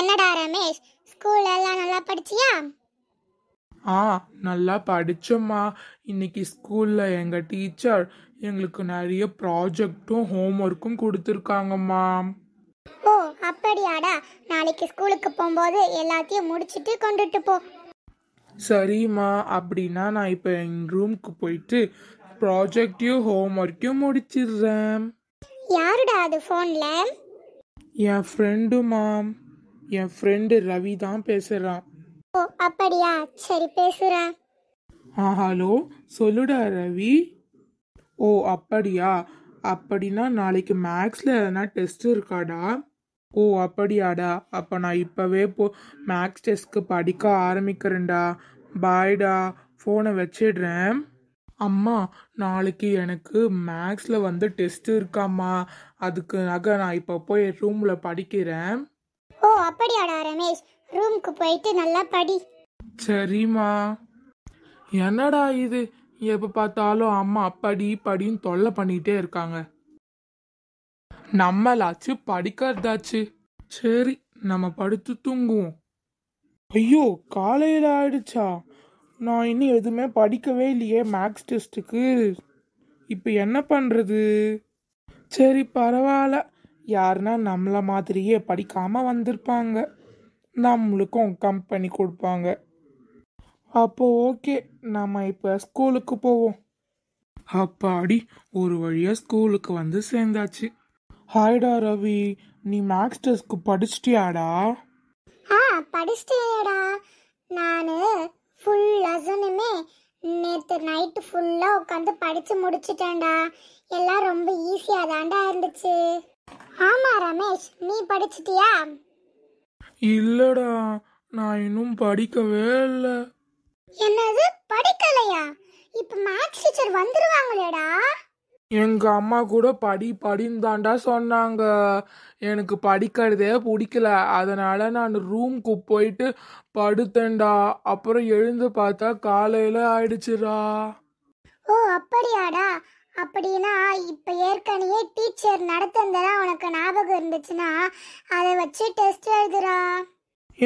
என்னடா ரமேஷ் ஸ்கூல் எல்லாம் நல்லா படிச்சியா ஆ நல்லா படித்தோம்மா இன்னைக்கு ஸ்கூலில் எங்கள் டீச்சர் எங்களுக்கு நிறைய ப்ராஜெக்ட்டும் ஹோம் ஒர்க்கும் கொடுத்துருக்காங்கம்மா ஓ அப்படியாடா நாளைக்கு ஸ்கூலுக்கு போகும்போது எல்லாத்தையும் முடிச்சிட்டு கொண்டுட்டு போ சரிம்மா அப்படின்னா நான் இப்போ என் ரூம்க்கு போயிட்டு ப்ராஜெக்டையும் ஹோம் ஒர்க்கையும் முடிச்சிடுறேன் யாருடா அது ஃபோன்ல என் ஃப்ரெண்டு மாம் என் ஃப்ரெண்டு ரவி தான் பேசுறான் ஓ அப்படியா சரி பேசுறா ஆ ஹலோ சொல்லுடா ரவி ஓ அப்படியா அப்படின்னா நாளைக்கு மேக்ஸில் எதனா டெஸ்ட் இருக்காடா ஓ அப்படியாடா அப்போ நான் இப்போவே போ மேக்ஸ் டெஸ்ட்க்கு படிக்க ஆரம்பிக்கிறேன்டா பாய்டா ஃபோனை வச்சிடுறேன் அம்மா நாளைக்கு எனக்கு மேக்ஸில் வந்து டெஸ்ட் இருக்காம்மா அதுக்கு நகை நான் இப்போ போய் ரூமில் படிக்கிறேன் அப்படியாடா ரமேஷ் ரூமுக்கு போயிட்டு நல்லா படி சரிம்மா என்னடா இது எப்போ பார்த்தாலும் அம்மா அப்படி படின்னு தொல்லை பண்ணிகிட்டே இருக்காங்க நம்மளாச்சு படிக்கிறதாச்சு சரி நம்ம படுத்து தூங்குவோம் ஐயோ காலையில் ஆயிடுச்சா நான் இன்னும் எதுவுமே படிக்கவே இல்லையே மேக்ஸ் டெஸ்ட்டுக்கு இப்போ என்ன பண்ணுறது சரி பரவாயில்ல யாருன்னா நம்மளை மாதிரியே படிக்காமல் வந்திருப்பாங்க நம்மளுக்கும் கம்பெனி கொடுப்பாங்க அப்போது ஓகே நம்ம இப்போ ஸ்கூலுக்கு போவோம் அப்பாடி ஒரு வழியாக ஸ்கூலுக்கு வந்து சேர்ந்தாச்சு ஹாய்டா ரவி நீ மேக்ஸ் டெஸ்க்கு படிச்சிட்டியாடா ஆ படிச்சிட்டேடா நான் ஃபுல் லெசனுமே நேற்று நைட்டு ஃபுல்லாக உட்காந்து படித்து முடிச்சிட்டேன்டா எல்லாம் ரொம்ப ஈஸியாக தாண்டா இருந்துச்சு ஆமா ரமேஷ் நீ படிச்சிட்டியா இல்லடா நான் இன்னும் படிக்கவே இல்ல என்னது படிக்கலையா இப்ப மேக்ஸ் டீச்சர் வந்துருவாங்களேடா எங்க அம்மா கூட படி படிந்தாண்டா சொன்னாங்க எனக்கு படிக்கிறதே பிடிக்கல அதனால நான் ரூம்க்கு போயிட்டு படுத்தேன்டா அப்புறம் எழுந்து பார்த்தா காலையில ஆயிடுச்சுடா ஓ அப்படியாடா அப்படின்னா இப்போ ஏற்கனவே டீச்சர் நடத்துனதெல்லாம் உனக்கு ஞாபகம் இருந்துச்சுன்னா அதை வச்சு டெஸ்ட் எழுதுறா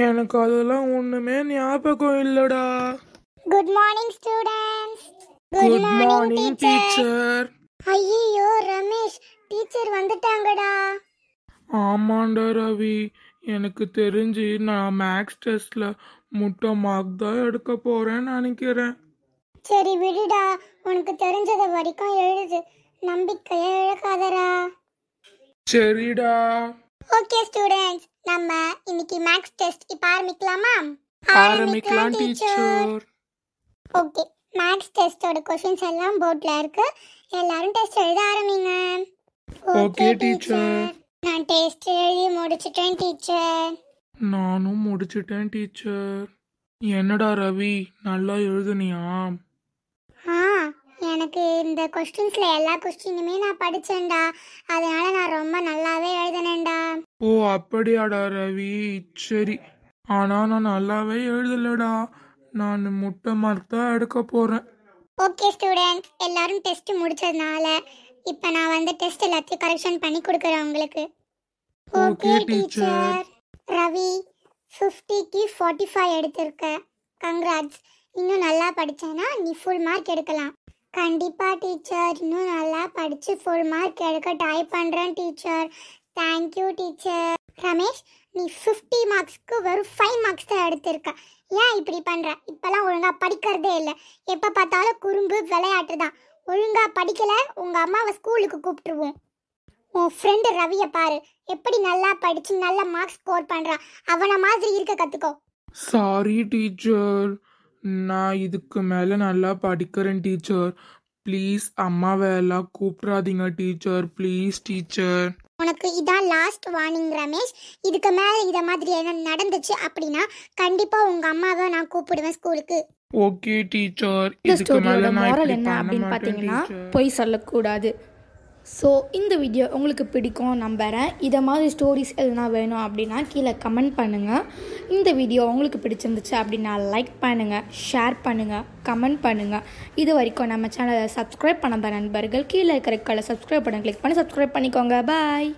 எனக்கு அதெல்லாம் ஒண்ணுமே ஞாபகம் இல்லடா good morning students good morning teacher ஐயோ ரமேஷ் டீச்சர் வந்துட்டாங்கடா ஆமாண்டா ரவி எனக்கு தெரிஞ்சு நான் மேக்ஸ் டெஸ்ட்ல முட்டை மார்க் தான் எடுக்க போறேன்னு நினைக்கிறேன் சரி விடுடா உனக்கு தெரிஞ்சதை வரைக்கும் எழுது நம்பிக்கையை இழக்காதடா சரிடா ஓகே ஸ்டூடெண்ட்ஸ் நம்ம இன்னைக்கு மேக்ஸ் டெஸ்ட் இப்போ ஆரம்பிக்கலாமா ஆரம்பிக்கலாம் டீச்சர் ஓகே மேக்ஸ் டெஸ்டோட क्वेश्चंस எல்லாம் போர்ட்ல இருக்கு எல்லாரும் டெஸ்ட் எழுத ஆரம்பிங்க ஓகே டீச்சர் நான் டெஸ்ட் எழுதி முடிச்சிட்டேன் டீச்சர் நானும் முடிச்சிட்டேன் டீச்சர் என்னடா ரவி நல்லா எழுதுனியா எனக்கு இந்த கொஸ்டின்ஸில் எல்லா கொஸ்டினுமே நான் படித்தேன்டா அதனால நான் ரொம்ப நல்லாவே எழுதினேன்டா ஓ அப்படியாடா ரவி சரி ஆனால் நான் நல்லாவே எழுதலடா நான் முட்டை மார்க் தான் எடுக்க போகிறேன் ஓகே ஸ்டூடெண்ட்ஸ் எல்லாரும் டெஸ்ட் முடிச்சதுனால இப்போ நான் வந்து டெஸ்ட் எல்லாத்தையும் கரெக்ஷன் பண்ணி கொடுக்குறேன் உங்களுக்கு ஓகே டீச்சர் ரவி ஃபிஃப்டிக்கு ஃபார்ட்டி ஃபைவ் எடுத்திருக்க கங்க்ராட்ஸ் இன்னும் நல்லா படித்தேன்னா நீ ஃபுல் மார்க் எடுக்கலாம் கண்டிப்பாக டீச்சர் இன்னும் நல்லா படித்து ஃபுல் மார்க் எடுக்க ட்ரை பண்ணுறேன் டீச்சர் தேங்க்யூ டீச்சர் ரமேஷ் நீ ஃபிஃப்டி மார்க்ஸ்க்கு வெறும் ஃபைவ் மார்க்ஸ் தான் எடுத்திருக்க ஏன் இப்படி பண்ணுற இப்போல்லாம் ஒழுங்காக படிக்கிறதே இல்லை எப்போ பார்த்தாலும் குறும்பு விளையாட்டு தான் ஒழுங்காக படிக்கலை உங்கள் அம்மாவை ஸ்கூலுக்கு கூப்பிட்டுருவோம் உன் ஃப்ரெண்டு ரவியை பாரு எப்படி நல்லா படித்து நல்ல மார்க்ஸ் ஸ்கோர் பண்ணுறான் அவனை மாதிரி இருக்க கற்றுக்கோ சாரி டீச்சர் நான் இதுக்கு மேலே நல்லா படிக்கிறேன் டீச்சர் ப்ளீஸ் அம்மாவை எல்லாம் கூப்பிட்றாதீங்க டீச்சர் ப்ளீஸ் டீச்சர் உனக்கு இதான் லாஸ்ட் வார்னிங் ரமேஷ் இதுக்கு மேலே இதை மாதிரி என்ன நடந்துச்சு அப்படின்னா கண்டிப்பாக உங்கள் அம்மாவை நான் கூப்பிடுவேன் ஸ்கூலுக்கு ஓகே டீச்சர் இந்த ஸ்டோரியோட மாரல் என்ன அப்படின்னு பார்த்தீங்கன்னா பொய் சொல்லக்கூடாது ஸோ இந்த வீடியோ உங்களுக்கு பிடிக்கும் நம்புகிறேன் இதை மாதிரி ஸ்டோரிஸ் எதுனா வேணும் அப்படின்னா கீழே கமெண்ட் பண்ணுங்கள் இந்த வீடியோ உங்களுக்கு பிடிச்சிருந்துச்சு அப்படின்னா லைக் பண்ணுங்கள் ஷேர் பண்ணுங்கள் கமெண்ட் பண்ணுங்கள் இது வரைக்கும் நம்ம சேனலை சப்ஸ்கிரைப் பண்ணாத நண்பர்கள் கீழே இருக்கிற கலை சப்ஸ்கிரைப் பண்ண கிளிக் பண்ணி சப்ஸ்கிரைப் பண்ணிக்கோங்க பாய்